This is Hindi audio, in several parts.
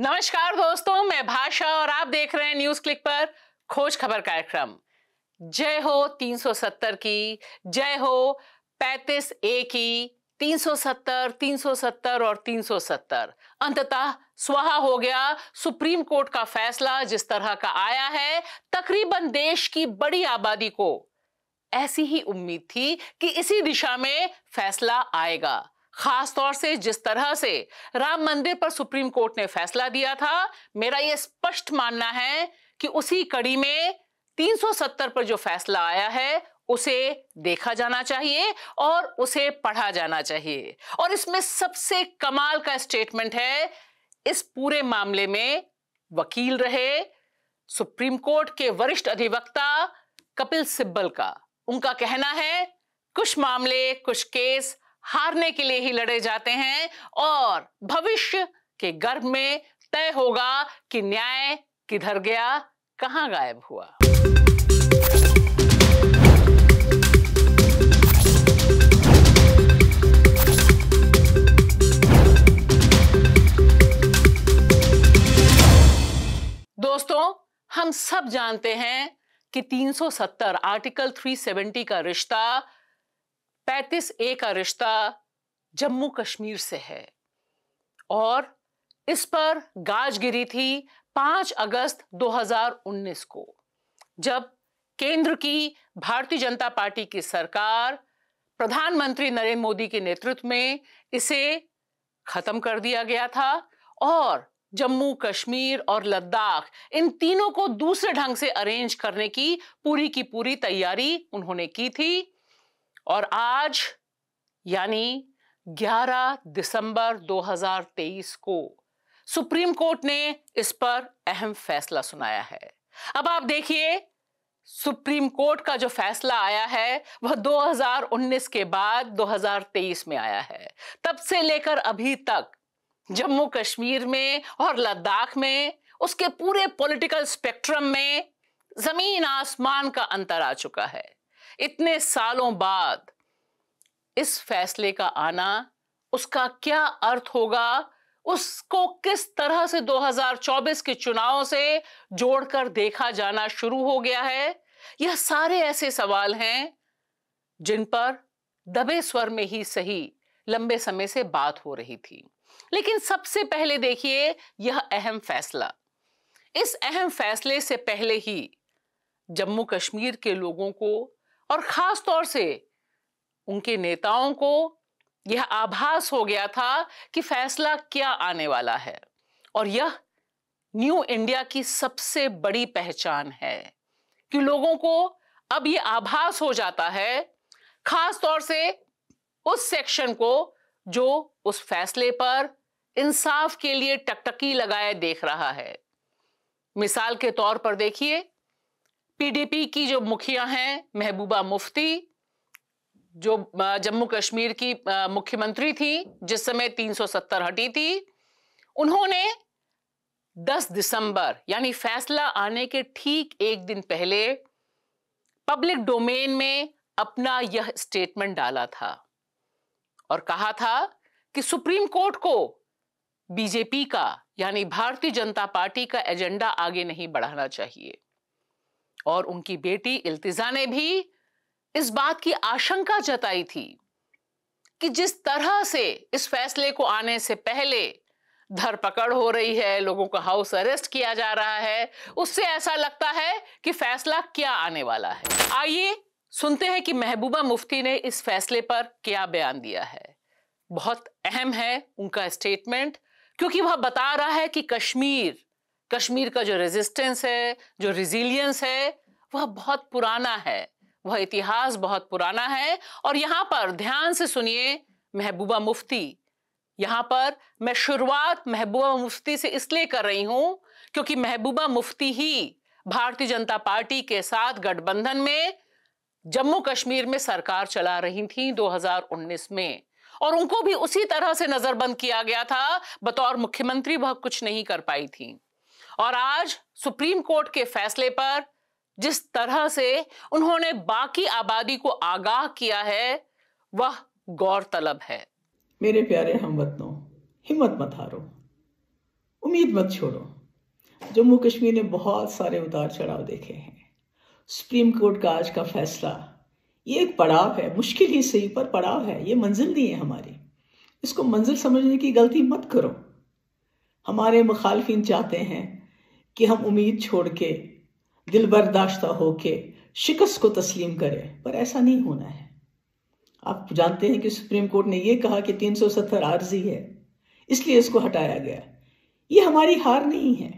नमस्कार दोस्तों मैं भाषा और आप देख रहे हैं न्यूज क्लिक पर खोज खबर कार्यक्रम जय हो 370 की जय हो 35 ए की 370 370 और 370 अंततः स्वाहा हो गया सुप्रीम कोर्ट का फैसला जिस तरह का आया है तकरीबन देश की बड़ी आबादी को ऐसी ही उम्मीद थी कि इसी दिशा में फैसला आएगा खास तौर से जिस तरह से राम मंदिर पर सुप्रीम कोर्ट ने फैसला दिया था मेरा यह स्पष्ट मानना है कि उसी कड़ी में 370 पर जो फैसला आया है उसे देखा जाना चाहिए और उसे पढ़ा जाना चाहिए और इसमें सबसे कमाल का स्टेटमेंट है इस पूरे मामले में वकील रहे सुप्रीम कोर्ट के वरिष्ठ अधिवक्ता कपिल सिब्बल का उनका कहना है कुछ मामले कुछ केस हारने के लिए ही लड़े जाते हैं और भविष्य के गर्भ में तय होगा कि न्याय किधर गया कहां गायब हुआ दोस्तों हम सब जानते हैं कि 370 आर्टिकल 370 का रिश्ता पैंतीस ए का रिश्ता जम्मू कश्मीर से है और इस पर गाज गिरी थी 5 अगस्त 2019 को जब केंद्र की भारतीय जनता पार्टी की सरकार प्रधानमंत्री नरेंद्र मोदी के नेतृत्व में इसे खत्म कर दिया गया था और जम्मू कश्मीर और लद्दाख इन तीनों को दूसरे ढंग से अरेंज करने की पूरी की पूरी तैयारी उन्होंने की थी और आज यानी 11 दिसंबर 2023 को सुप्रीम कोर्ट ने इस पर अहम फैसला सुनाया है अब आप देखिए सुप्रीम कोर्ट का जो फैसला आया है वह 2019 के बाद 2023 में आया है तब से लेकर अभी तक जम्मू कश्मीर में और लद्दाख में उसके पूरे पॉलिटिकल स्पेक्ट्रम में जमीन आसमान का अंतर आ चुका है इतने सालों बाद इस फैसले का आना उसका क्या अर्थ होगा उसको किस तरह से 2024 के चुनाव से जोड़कर देखा जाना शुरू हो गया है यह सारे ऐसे सवाल हैं जिन पर दबे स्वर में ही सही लंबे समय से बात हो रही थी लेकिन सबसे पहले देखिए यह अहम फैसला इस अहम फैसले से पहले ही जम्मू कश्मीर के लोगों को और ख़ास तौर से उनके नेताओं को यह आभास हो गया था कि फैसला क्या आने वाला है और यह न्यू इंडिया की सबसे बड़ी पहचान है कि लोगों को अब यह आभास हो जाता है खास तौर से उस सेक्शन को जो उस फैसले पर इंसाफ के लिए टकटकी लगाए देख रहा है मिसाल के तौर पर देखिए पीडीपी की जो मुखिया हैं महबूबा मुफ्ती जो जम्मू कश्मीर की मुख्यमंत्री थी जिस समय 370 हटी थी उन्होंने 10 दिसंबर यानी फैसला आने के ठीक एक दिन पहले पब्लिक डोमेन में अपना यह स्टेटमेंट डाला था और कहा था कि सुप्रीम कोर्ट को बीजेपी का यानी भारतीय जनता पार्टी का एजेंडा आगे नहीं बढ़ाना चाहिए और उनकी बेटी इल्तिजा ने भी इस बात की आशंका जताई थी कि जिस तरह से इस फैसले को आने से पहले धरपकड़ हो रही है लोगों को हाउस अरेस्ट किया जा रहा है उससे ऐसा लगता है कि फैसला क्या आने वाला है आइए सुनते हैं कि महबूबा मुफ्ती ने इस फैसले पर क्या बयान दिया है बहुत अहम है उनका स्टेटमेंट क्योंकि वह बता रहा है कि कश्मीर कश्मीर का जो रेजिस्टेंस है जो रिजिलियंस है वह बहुत पुराना है वह इतिहास बहुत पुराना है और यहाँ पर ध्यान से सुनिए महबूबा मुफ्ती यहाँ पर मैं शुरुआत महबूबा मुफ्ती से इसलिए कर रही हूँ क्योंकि महबूबा मुफ्ती ही भारतीय जनता पार्टी के साथ गठबंधन में जम्मू कश्मीर में सरकार चला रही थी 2019 में और उनको भी उसी तरह से नजरबंद किया गया था बतौर मुख्यमंत्री वह कुछ नहीं कर पाई थी और आज सुप्रीम कोर्ट के फैसले पर जिस तरह से उन्होंने बाकी आबादी को आगाह किया है वह गौरतलब है मेरे प्यारे हम वतनों हिम्मत मत हारो उम्मीद मत छोड़ो जम्मू कश्मीर ने बहुत सारे उतार चढ़ाव देखे हैं सुप्रीम कोर्ट का आज का फैसला ये एक पड़ाव है मुश्किल ही सही पर पड़ाव है ये मंजिल नहीं है हमारी इसको मंजिल समझने की गलती मत करो हमारे मुखालफिन चाहते हैं कि हम उम्मीद छोड़ के दिल बर्दाश्ता होके शिकस्त को तस्लीम करें पर ऐसा नहीं होना है आप जानते हैं कि सुप्रीम कोर्ट ने यह कहा कि 370 आर्जी है इसलिए इसको हटाया गया ये हमारी हार नहीं है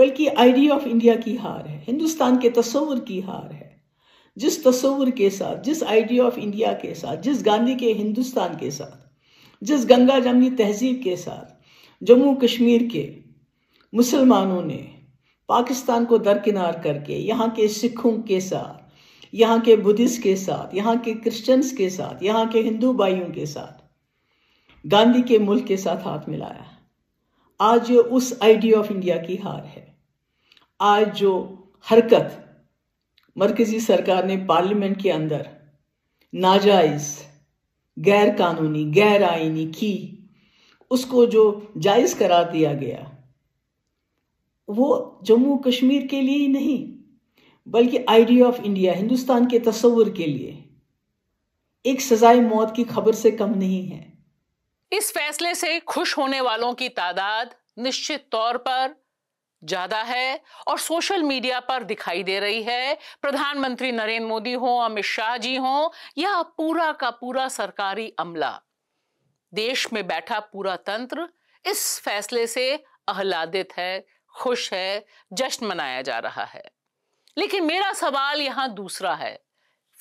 बल्कि आइडिया ऑफ इंडिया की हार है हिंदुस्तान के तस्वुर की हार है जिस तस्वुर के साथ जिस आइडिया ऑफ इंडिया के साथ जिस गांधी के हिंदुस्तान के साथ जिस गंगा जमनी तहजीब के साथ जम्मू कश्मीर के मुसलमानों ने पाकिस्तान को दरकिनार करके यहाँ के सिखों के साथ यहाँ के बुद्धिस्ट के साथ यहाँ के क्रिश्चियंस के साथ यहाँ के हिंदू भाइयों के साथ गांधी के मुल्क के साथ हाथ मिलाया आज ये उस आइडिया ऑफ इंडिया की हार है आज जो हरकत मरकजी सरकार ने पार्लियामेंट के अंदर नाजायज गैर कानूनी गैर आइनी की उसको जो जायज़ करार दिया गया वो जम्मू कश्मीर के लिए ही नहीं बल्कि आइडिया ऑफ इंडिया हिंदुस्तान के तस्वर के लिए एक सजाए मौत की खबर से कम नहीं है इस फैसले से खुश होने वालों की तादाद निश्चित तौर पर ज्यादा है और सोशल मीडिया पर दिखाई दे रही है प्रधानमंत्री नरेंद्र मोदी हो अमित शाह जी हो या पूरा का पूरा सरकारी अमला देश में बैठा पूरा तंत्र इस फैसले से आह्लादित है खुश है जश्न मनाया जा रहा है लेकिन मेरा सवाल यहां दूसरा है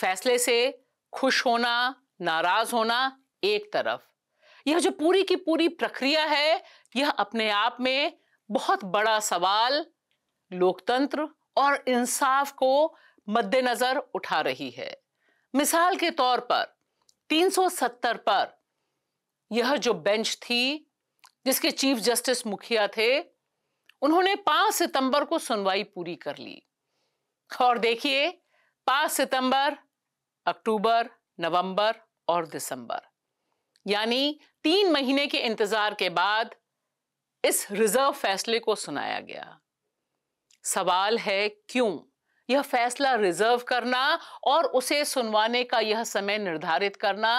फैसले से खुश होना नाराज होना एक तरफ यह जो पूरी की पूरी प्रक्रिया है यह अपने आप में बहुत बड़ा सवाल लोकतंत्र और इंसाफ को मद्देनजर उठा रही है मिसाल के तौर पर 370 पर यह जो बेंच थी जिसके चीफ जस्टिस मुखिया थे उन्होंने 5 सितंबर को सुनवाई पूरी कर ली और देखिए 5 सितंबर अक्टूबर नवंबर और दिसंबर यानी तीन महीने के इंतजार के बाद इस रिजर्व फैसले को सुनाया गया सवाल है क्यों यह फैसला रिजर्व करना और उसे सुनवाने का यह समय निर्धारित करना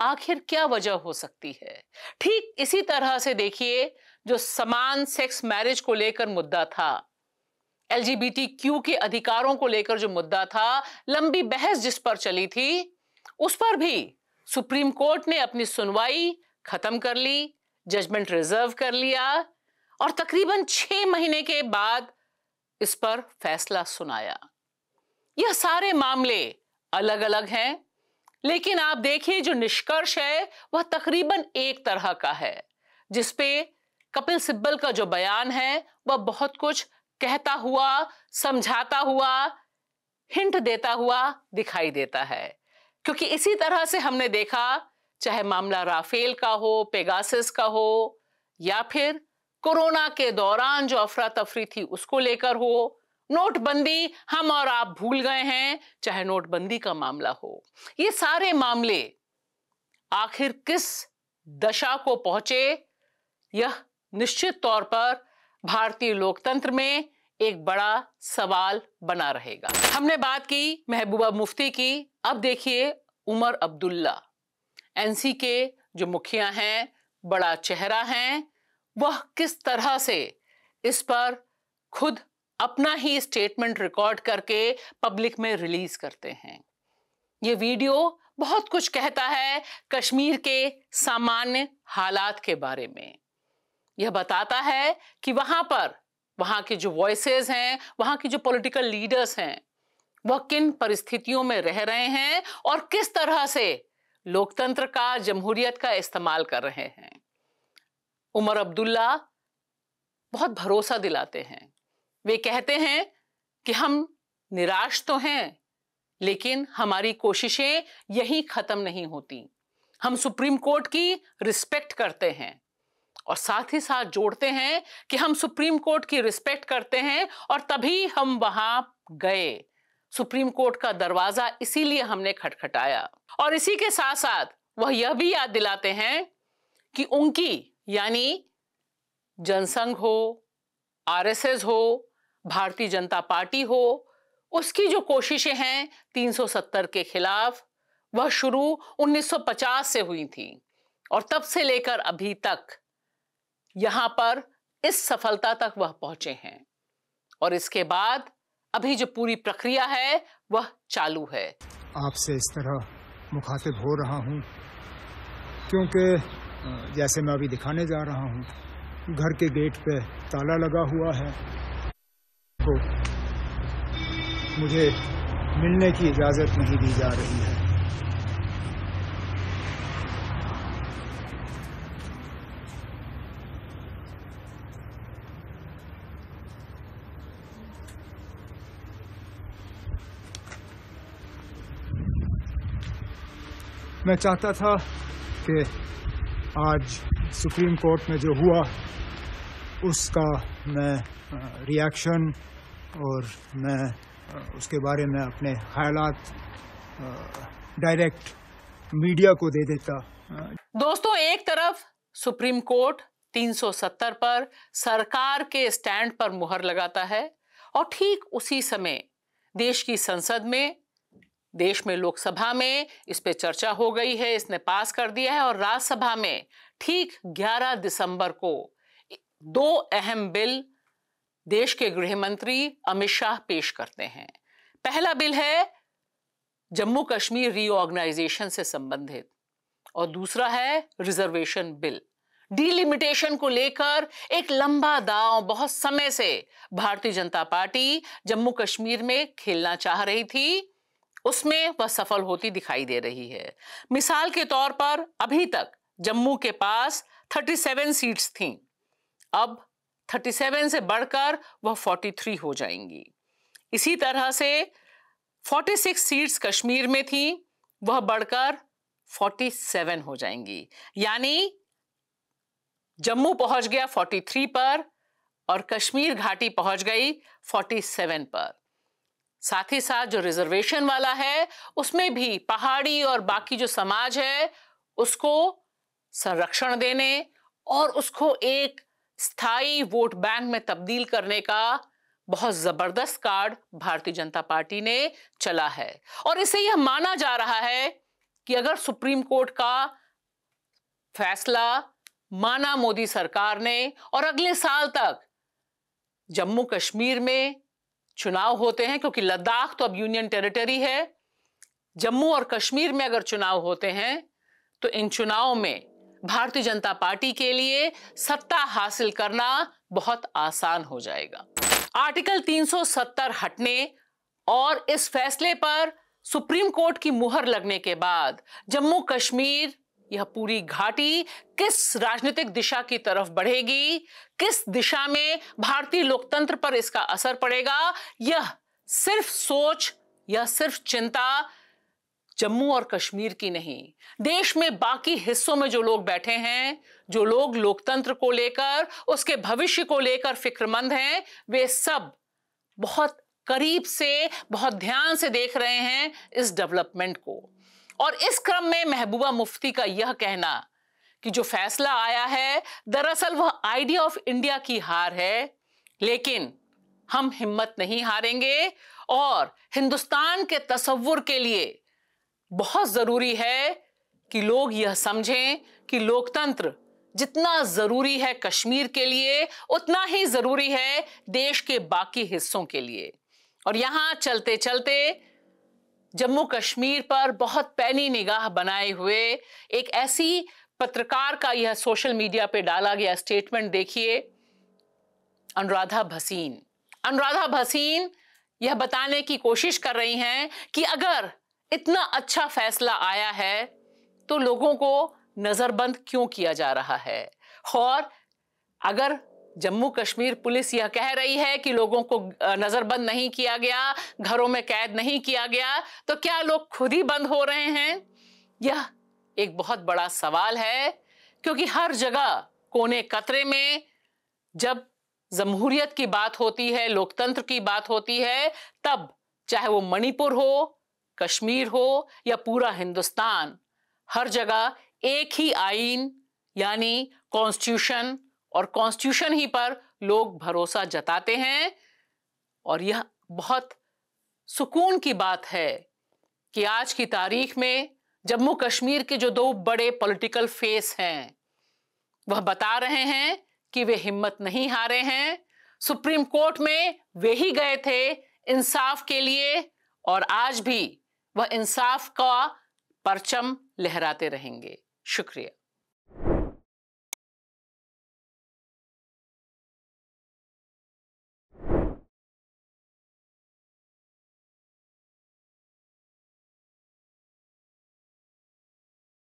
आखिर क्या वजह हो सकती है ठीक इसी तरह से देखिए जो समान सेक्स मैरिज को लेकर मुद्दा था एलजीबीटी क्यू के अधिकारों को लेकर जो मुद्दा था लंबी बहस जिस पर चली थी उस पर भी सुप्रीम कोर्ट ने अपनी सुनवाई खत्म कर ली जजमेंट रिजर्व कर लिया और तकरीबन छह महीने के बाद इस पर फैसला सुनाया यह सारे मामले अलग अलग हैं लेकिन आप देखिए जो निष्कर्ष है वह तकरीबन एक तरह का है जिसपे कपिल सिब्बल का जो बयान है वह बहुत कुछ कहता हुआ समझाता हुआ हिंट देता हुआ दिखाई देता है क्योंकि इसी तरह से हमने देखा चाहे मामला राफेल का हो पेगासिस का हो या फिर कोरोना के दौरान जो अफरा तफरी थी उसको लेकर हो नोटबंदी हम और आप भूल गए हैं चाहे नोटबंदी का मामला हो ये सारे मामले आखिर किस दशा को पहुंचे यह निश्चित तौर पर भारतीय लोकतंत्र में एक बड़ा सवाल बना रहेगा हमने बात की महबूबा मुफ्ती की अब देखिए उमर अब्दुल्ला एनसी के जो मुखिया हैं बड़ा चेहरा हैं वह किस तरह से इस पर खुद अपना ही स्टेटमेंट रिकॉर्ड करके पब्लिक में रिलीज करते हैं ये वीडियो बहुत कुछ कहता है कश्मीर के सामान्य हालात के बारे में यह बताता है कि वहां पर वहां के जो वॉइसेस हैं वहां की जो पॉलिटिकल लीडर्स हैं वह किन परिस्थितियों में रह रहे हैं और किस तरह से लोकतंत्र का जमहूरियत का इस्तेमाल कर रहे हैं उमर अब्दुल्ला बहुत भरोसा दिलाते हैं वे कहते हैं कि हम निराश तो हैं लेकिन हमारी कोशिशें यहीं ख़त्म नहीं होती हम सुप्रीम कोर्ट की रिस्पेक्ट करते हैं और साथ ही साथ जोड़ते हैं कि हम सुप्रीम कोर्ट की रिस्पेक्ट करते हैं और तभी हम वहां गए सुप्रीम कोर्ट का दरवाजा इसीलिए हमने खटखटाया और इसी के साथ साथ वह यह भी याद दिलाते हैं कि उनकी यानी जनसंघ हो आरएसएस हो भारतीय जनता पार्टी हो उसकी जो कोशिशें हैं 370 के खिलाफ वह शुरू 1950 से हुई थी और तब से लेकर अभी तक यहां पर इस सफलता तक वह पहुंचे हैं और इसके बाद अभी जो पूरी प्रक्रिया है वह चालू है आपसे इस तरह मुखातिब हो रहा हूं क्योंकि जैसे मैं अभी दिखाने जा रहा हूं घर के गेट पे ताला लगा हुआ है तो मुझे मिलने की इजाजत नहीं दी जा रही है मैं चाहता था कि आज सुप्रीम कोर्ट में जो हुआ उसका मैं रिएक्शन और मैं उसके बारे में अपने ख्याल डायरेक्ट मीडिया को दे देता दोस्तों एक तरफ सुप्रीम कोर्ट 370 पर सरकार के स्टैंड पर मुहर लगाता है और ठीक उसी समय देश की संसद में देश में लोकसभा में इस पर चर्चा हो गई है इसने पास कर दिया है और राज्यसभा में ठीक 11 दिसंबर को दो अहम बिल देश के गृह मंत्री अमित शाह पेश करते हैं पहला बिल है जम्मू कश्मीर रीऑर्गेनाइजेशन से संबंधित और दूसरा है रिजर्वेशन बिल डीलिमिटेशन को लेकर एक लंबा दांव बहुत समय से भारतीय जनता पार्टी जम्मू कश्मीर में खेलना चाह रही थी उसमें वह सफल होती दिखाई दे रही है मिसाल के तौर पर अभी तक जम्मू के पास 37 सीट्स थीं अब 37 से बढ़कर वह 43 हो जाएंगी इसी तरह से 46 सीट्स कश्मीर में थीं वह बढ़कर 47 हो जाएंगी यानी जम्मू पहुंच गया 43 पर और कश्मीर घाटी पहुंच गई 47 पर साथ ही साथ जो रिजर्वेशन वाला है उसमें भी पहाड़ी और बाकी जो समाज है उसको संरक्षण देने और उसको एक स्थायी वोट बैंक में तब्दील करने का बहुत जबरदस्त कार्ड भारतीय जनता पार्टी ने चला है और इसे यह माना जा रहा है कि अगर सुप्रीम कोर्ट का फैसला माना मोदी सरकार ने और अगले साल तक जम्मू कश्मीर में चुनाव होते हैं क्योंकि लद्दाख तो अब यूनियन टेरिटरी है जम्मू और कश्मीर में अगर चुनाव होते हैं तो इन चुनाव में भारतीय जनता पार्टी के लिए सत्ता हासिल करना बहुत आसान हो जाएगा आर्टिकल 370 हटने और इस फैसले पर सुप्रीम कोर्ट की मुहर लगने के बाद जम्मू कश्मीर यह पूरी घाटी किस राजनीतिक दिशा की तरफ बढ़ेगी किस दिशा में भारतीय लोकतंत्र पर इसका असर पड़ेगा यह सिर्फ सोच यह सिर्फ चिंता जम्मू और कश्मीर की नहीं देश में बाकी हिस्सों में जो लोग बैठे हैं जो लोग लोकतंत्र को लेकर उसके भविष्य को लेकर फिक्रमंद हैं वे सब बहुत करीब से बहुत ध्यान से देख रहे हैं इस डेवलपमेंट को और इस क्रम में महबूबा मुफ्ती का यह कहना कि जो फैसला आया है दरअसल वह आइडिया ऑफ इंडिया की हार है लेकिन हम हिम्मत नहीं हारेंगे और हिंदुस्तान के तस्वुर के लिए बहुत ज़रूरी है कि लोग यह समझें कि लोकतंत्र जितना ज़रूरी है कश्मीर के लिए उतना ही ज़रूरी है देश के बाकी हिस्सों के लिए और यहां चलते चलते जम्मू कश्मीर पर बहुत पैनी निगाह बनाए हुए एक ऐसी पत्रकार का यह सोशल मीडिया पे डाला गया स्टेटमेंट देखिए अनुराधा भसीन अनुराधा भसीन यह बताने की कोशिश कर रही हैं कि अगर इतना अच्छा फैसला आया है तो लोगों को नज़रबंद क्यों किया जा रहा है और अगर जम्मू कश्मीर पुलिस यह कह रही है कि लोगों को नजरबंद नहीं किया गया घरों में कैद नहीं किया गया तो क्या लोग खुद ही बंद हो रहे हैं यह एक बहुत बड़ा सवाल है क्योंकि हर जगह कोने कतरे में जब जमहूरियत की बात होती है लोकतंत्र की बात होती है तब चाहे वो मणिपुर हो कश्मीर हो या पूरा हिंदुस्तान हर जगह एक ही आइन यानी कॉन्स्टिट्यूशन और कॉन्स्टिट्यूशन ही पर लोग भरोसा जताते हैं और यह बहुत सुकून की बात है कि आज की तारीख में जम्मू कश्मीर के जो दो बड़े पॉलिटिकल फेस हैं वह बता रहे हैं कि वे हिम्मत नहीं हारे हैं सुप्रीम कोर्ट में वे ही गए थे इंसाफ के लिए और आज भी वह इंसाफ का परचम लहराते रहेंगे शुक्रिया